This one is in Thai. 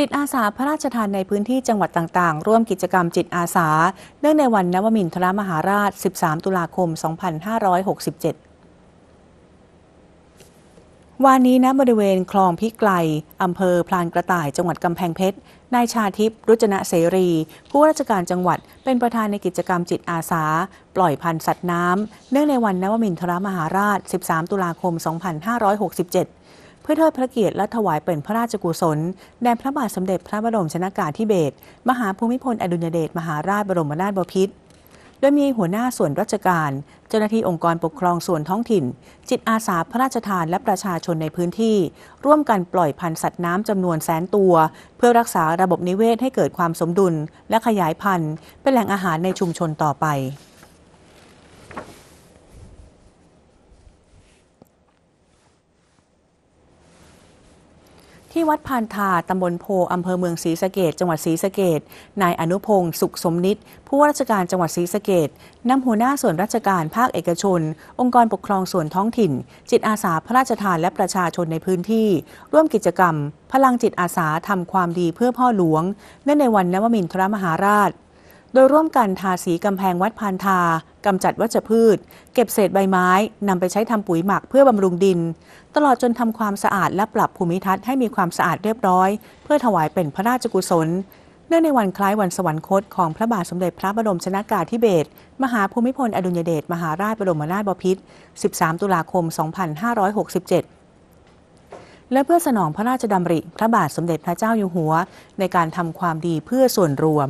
จิตอาสาพระราชทานในพื้นที่จังหวัดต่างๆ ร่วมกิจกรรมจิตอาสา เนื่องในวันนวมินทรมหาราช 13 ตุลาคม 2567วานนี้นะบริเวณ คลองพิกไกลอำเภอ พลานกระต่ายจังหวัดกำแพงเพชร นายชาทิพย์รุจนะเสรี ผู้ราชการจังหวัด เป็นประธานในกิจกรรมจิตอาสา ปล่อยพันธุ์สัตว์น้ำเนื่องในวันนวมินทรมหาราช 13 ตุลาคม 2567พื่อเทิดพระเกียรติและถวายเป็นพระราชกุศลแด่พระบาทสมเด็จพระบรมชนากาธิเบศร มหาภูมิพลอดุญเดชมหาราชบรมนาถบพิตร โดยมีหัวหน้าส่วนราชการ เจ้าหน้าที่องค์กรปกครองส่วนท้องถิ่น จิตอาสาพระราชทานและประชาชนในพื้นที่ ร่วมกันปล่อยพันธุ์สัตว์น้ำจำนวนแสนตัว เพื่อรักษาระบบนิเวศให้เกิดความสมดุล และขยายพันธุ์ เป็นแหล่งอาหารในชุมชนต่อไปที่วัดพานทาตำบลโพอำเภอเมืองศรีสะเกดจังหวัดศรีสะเกดนายอนุพงศ์สุขสมนิตผู้ว่าราชการจังหวัดศรีสะเกดนำหัวหน้าส่วนราชการภาคเอกชน องค์กรปกครองส่วนท้องถิ่น จิตอาสาพระราชทานและประชาชนในพื้นที่ร่วมกิจกรรม พลังจิตอาสาทำความดีเพื่อพ่อหลวง เนื่องในวันนวมินทรมหาราชโดยร่วมกันทาสีกำแพงวัดพานทากำจัดวัชพืช เก็บเศษใบไม้ นำไปใช้ทำปุ๋ยหมักเพื่อบำรุงดิน ตลอดจนทำความสะอาดและปรับภูมิทัศน์ให้มีความสะอาดเรียบร้อย เพื่อถวายเป็นพระราชกุศลเนื่องในวันคล้ายวันสวรรคตของพระบาทสมเด็จพระบรมชนากาธิเบศรมหาภูมิพลอดุลยเดชมหาราชบรมนาถบพิตร 13 ตุลาคม 2567 และเพื่อสนองพระราชดำริ พระบาทสมเด็จพระเจ้าอยู่หัว ในการทำความดีเพื่อส่วนรวม